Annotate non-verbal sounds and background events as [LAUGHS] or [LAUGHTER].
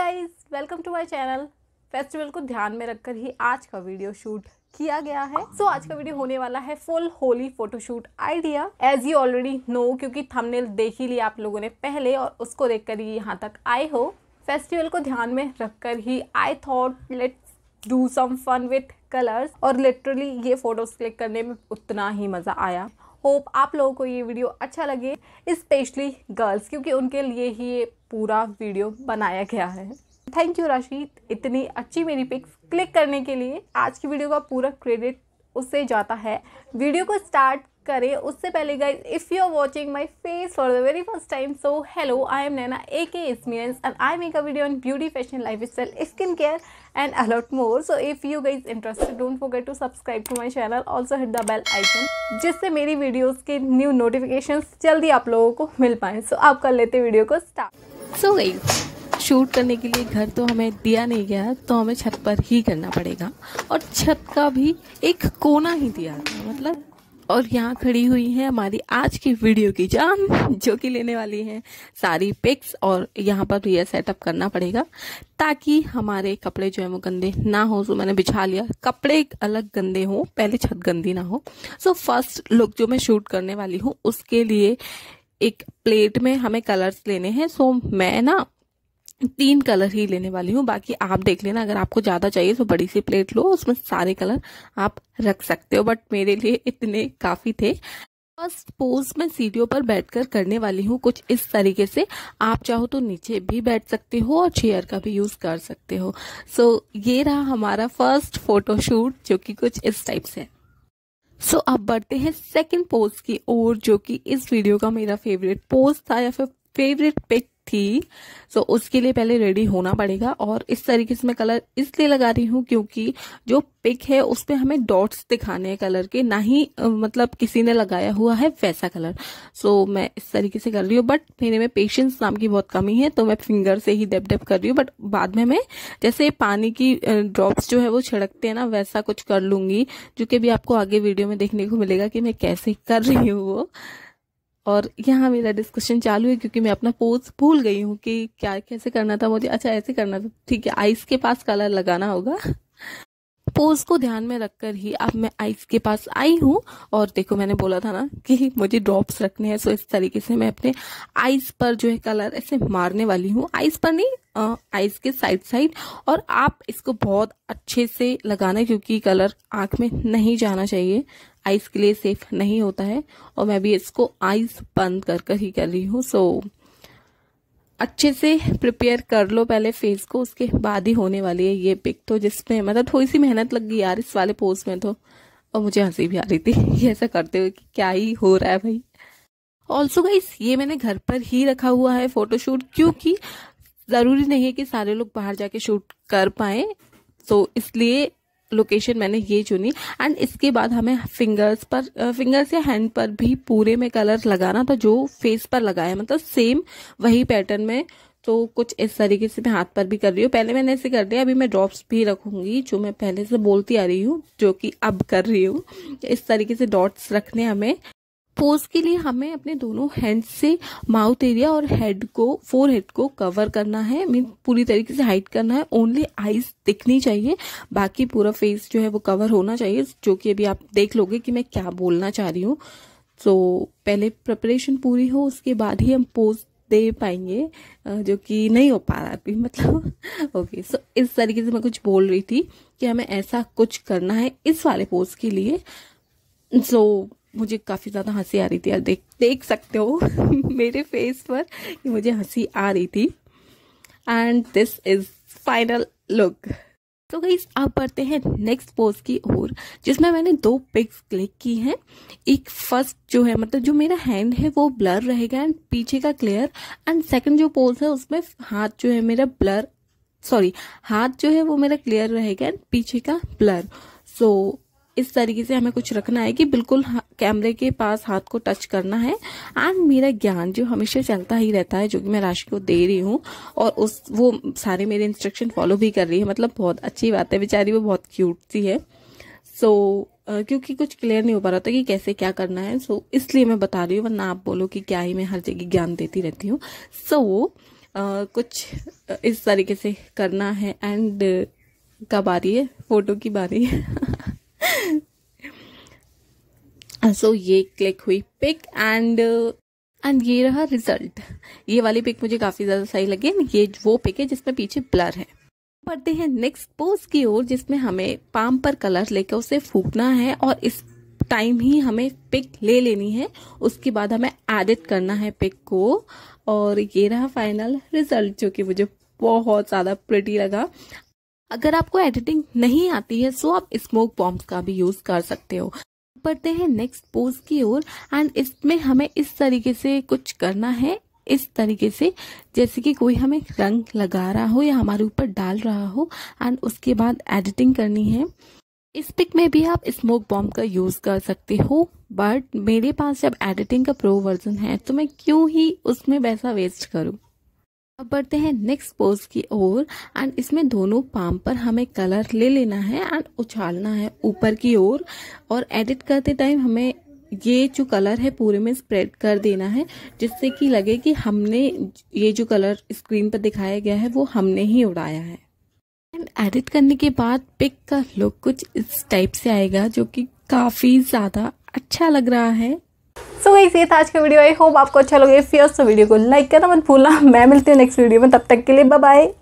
guys welcome to my channel festival को ध्यान में रखकर ही आज का वीडियो शूट किया गया है सो so, आज का वीडियो होने वाला है full Holi photoshoot idea as you already know क्योंकि थंबनेल देख ही लिया आप लोगों ने पहले और उसको देखकर ही यहाँ तक आए हो फेस्टिवल को ध्यान में रखकर ही I thought let do some fun with colours और लिटरली ये फोटोज क्लिक करने में उतना ही मज़ा आया होप आप लोगों को ये वीडियो अच्छा लगे स्पेशली गर्ल्स क्योंकि उनके लिए ही ये पूरा वीडियो बनाया गया है थैंक यू राशि इतनी अच्छी मेरी पिक्स क्लिक करने के लिए आज की वीडियो का पूरा क्रेडिट उससे जाता है वीडियो को स्टार्ट करें उससे पहले guys if you are watching my face for the very first time so hello I am Naina A K experience and I make a video on beauty fashion lifestyle skin care and a lot more so if you guys interested don't forget to subscribe to my channel also hit the bell icon जिससे मेरी videos के new notification जल्दी आप लोगों को मिल पाए सो so, आप कर लेते वीडियो को स्टार्ट सो गई शूट करने के लिए घर तो हमें दिया नहीं गया तो हमें छत पर ही करना पड़ेगा और छत का भी एक कोना ही दिया मतलब और यहाँ खड़ी हुई है हमारी आज की वीडियो की जान जो कि लेने वाली है सारी पिक्स और यहाँ पर भी यह सेटअप करना पड़ेगा ताकि हमारे कपड़े जो है वो गंदे ना हो सो मैंने बिछा लिया कपड़े अलग गंदे हों पहले छत गंदी ना हो सो फर्स्ट लुक जो मैं शूट करने वाली हूँ उसके लिए एक प्लेट में हमें कलर्स लेने हैं सो मैं ना तीन कलर ही लेने वाली हूँ बाकी आप देख लेना अगर आपको ज़्यादा चाहिए तो बड़ी सी प्लेट लो उसमें सारे कलर आप रख सकते हो बट मेरे लिए इतने काफ़ी थे फर्स्ट पोज में सीढ़ियों पर बैठकर करने वाली हूँ कुछ इस तरीके से आप चाहो तो नीचे भी बैठ सकते हो और चेयर का भी यूज़ कर सकते हो सो so, ये रहा हमारा फर्स्ट फोटोशूट जो कि कुछ इस टाइप से है सो so, अब बढ़ते हैं सेकंड पोज की ओर जो कि इस वीडियो का मेरा फेवरेट पोज था या फिर फेवरेट पिक थी सो so, उसके लिए पहले रेडी होना पड़ेगा और इस तरीके से मैं कलर इसलिए लगा रही हूँ क्योंकि जो पिक है उस पर हमें डॉट्स दिखाने हैं कलर के ना ही मतलब किसी ने लगाया हुआ है वैसा कलर सो so, मैं इस तरीके से कर रही हूँ बट मेरे में पेशेंस नाम की बहुत कमी है तो मैं फिंगर से ही डेप डेप कर रही हूँ बट बाद में मैं जैसे पानी की ड्रॉप्स जो है वो छिड़कते हैं ना वैसा कुछ कर लूंगी जो कि भी आपको आगे वीडियो में देखने को मिलेगा कि मैं कैसे कर रही हूँ वो और यहाँ मेरा डिस्कशन चालू है क्योंकि मैं अपना पोज भूल गई हूँ कि क्या कैसे करना था मुझे अच्छा ऐसे करना था ठीक है आइस के पास कलर लगाना होगा पोज को ध्यान में रखकर ही अब मैं आइस के पास आई हूँ और देखो मैंने बोला था ना कि मुझे ड्रॉप्स रखने हैं सो इस तरीके से मैं अपने आइस पर जो है कलर ऐसे मारने वाली हूँ आइस पर नहीं आइस के साइड साइड और आप इसको बहुत अच्छे से लगाना क्योंकि कलर आंख में नहीं जाना चाहिए आइस के लिए सेफ नहीं होता है और मैं भी इसको आइस बंद कर कर ही कर रही हूँ सो अच्छे से प्रिपेयर कर लो पहले फेस को उसके बाद ही होने वाली है ये पिक तो जिसमें मतलब थोड़ी सी मेहनत लग गई यार इस वाले पोज में तो और मुझे हंसी भी आ रही थी [LAUGHS] ऐसा करते हुए कि क्या ही हो रहा है भाई ऑल्सो गाइस ये मैंने घर पर ही रखा हुआ है फोटोशूट क्योंकि ज़रूरी नहीं है कि सारे लोग बाहर जाके शूट कर पाए तो इसलिए लोकेशन मैंने ये चुनी एंड इसके बाद हमें फिंगर्स पर फिंगर्स या हैंड पर भी पूरे में कलर लगाना था जो फेस पर लगाया मतलब सेम वही पैटर्न में तो कुछ इस तरीके से मैं हाथ पर भी कर रही हूँ पहले मैंने ऐसे कर दिया अभी मैं ड्रॉप्स भी रखूंगी जो मैं पहले से बोलती आ रही हूँ जो कि अब कर रही हूँ इस तरीके से डॉट्स रखने हमें पोज के लिए हमें अपने दोनों हैंड से माउथ एरिया और हेड को फोर हेड को कवर करना है मीन पूरी तरीके से हाइड करना है ओनली आइज दिखनी चाहिए बाकी पूरा फेस जो है वो कवर होना चाहिए जो कि अभी आप देख लोगे कि मैं क्या बोलना चाह रही हूँ सो so, पहले प्रिपरेशन पूरी हो उसके बाद ही हम पोज दे पाएंगे जो कि नहीं हो पा रहा अभी [LAUGHS] मतलब ओके सो so, इस तरीके से मैं कुछ बोल रही थी कि हमें ऐसा कुछ करना है इस वाले पोज के लिए सो so, मुझे काफ़ी ज़्यादा हंसी आ रही थी देख देख सकते हो [LAUGHS] मेरे फेस पर मुझे हंसी आ रही थी and this is final look तो गई आप बढ़ते हैं नेक्स्ट पोज की ओर जिसमें मैंने दो पिक्स क्लिक की हैं एक फर्स्ट जो है मतलब जो मेरा हैंड है वो ब्लर रहेगा एंड पीछे का क्लियर एंड सेकंड जो पोज है उसमें हाथ जो है मेरा ब्लर सॉरी हाथ जो है वो मेरा क्लियर रहेगा एंड पीछे का ब्लर सो so, इस तरीके से हमें कुछ रखना है कि बिल्कुल कैमरे के पास हाथ को टच करना है एंड मेरा ज्ञान जो हमेशा चलता ही रहता है जो कि मैं राशि को दे रही हूँ और उस वो सारे मेरे इंस्ट्रक्शन फॉलो भी कर रही है मतलब बहुत अच्छी बात है बेचारी वो बहुत क्यूट सी है सो so, Uh, क्योंकि कुछ क्लियर नहीं हो पा रहा था कि कैसे क्या करना है सो so, इसलिए मैं बता रही हूँ वरना आप बोलो कि क्या ही मैं हर जगह ज्ञान देती रहती हूँ सो so, uh, कुछ इस तरीके से करना है एंड uh, कब आ रही है फोटो की बारी सो ये क्लिक हुई पिक एंड एंड ये रहा रिजल्ट ये वाली पिक मुझे काफ़ी ज़्यादा सही लगी ये वो पिक है जिसमें पीछे ब्लर है पढ़ते हैं नेक्स्ट पोज की ओर जिसमें हमें पाम पर कलर लेकर उसे फूकना है और इस टाइम ही हमें पिक ले लेनी है उसके बाद हमें एडिट करना है पिक को और ये रहा फाइनल रिजल्ट जो कि मुझे बहुत ज़्यादा प्रिटी लगा अगर आपको एडिटिंग नहीं आती है सो आप स्मोक बॉम्ब का भी यूज़ कर सकते हो बढ़ते हैं नेक्स्ट पोज की ओर एंड इसमें हमें इस तरीके से कुछ करना है इस तरीके से जैसे कि कोई हमें रंग लगा रहा हो या हमारे ऊपर डाल रहा हो एंड उसके बाद एडिटिंग करनी है इस पिक में भी आप स्मोक बॉम्ब का यूज़ कर सकते हो बट मेरे पास जब एडिटिंग का प्रो वर्जन है तो मैं क्यों ही उसमें पैसा वेस्ट करूँ अब बढ़ते हैं नेक्स्ट पोज की ओर एंड इसमें दोनों पाम पर हमें कलर ले लेना है एंड उछालना है ऊपर की ओर और एडिट करते टाइम हमें ये जो कलर है पूरे में स्प्रेड कर देना है जिससे कि लगे कि हमने ये जो कलर स्क्रीन पर दिखाया गया है वो हमने ही उड़ाया है एंड एडिट करने के बाद पिक का लुक कुछ इस टाइप से आएगा जो कि काफ़ी ज़्यादा अच्छा लग रहा है सो गई सी था आज का वीडियो आई होप आपको अच्छा लगे फिर उस वीडियो को लाइक करना मत भूलना मैं मिलती हूँ नेक्स्ट वीडियो में तब तक के लिए बाय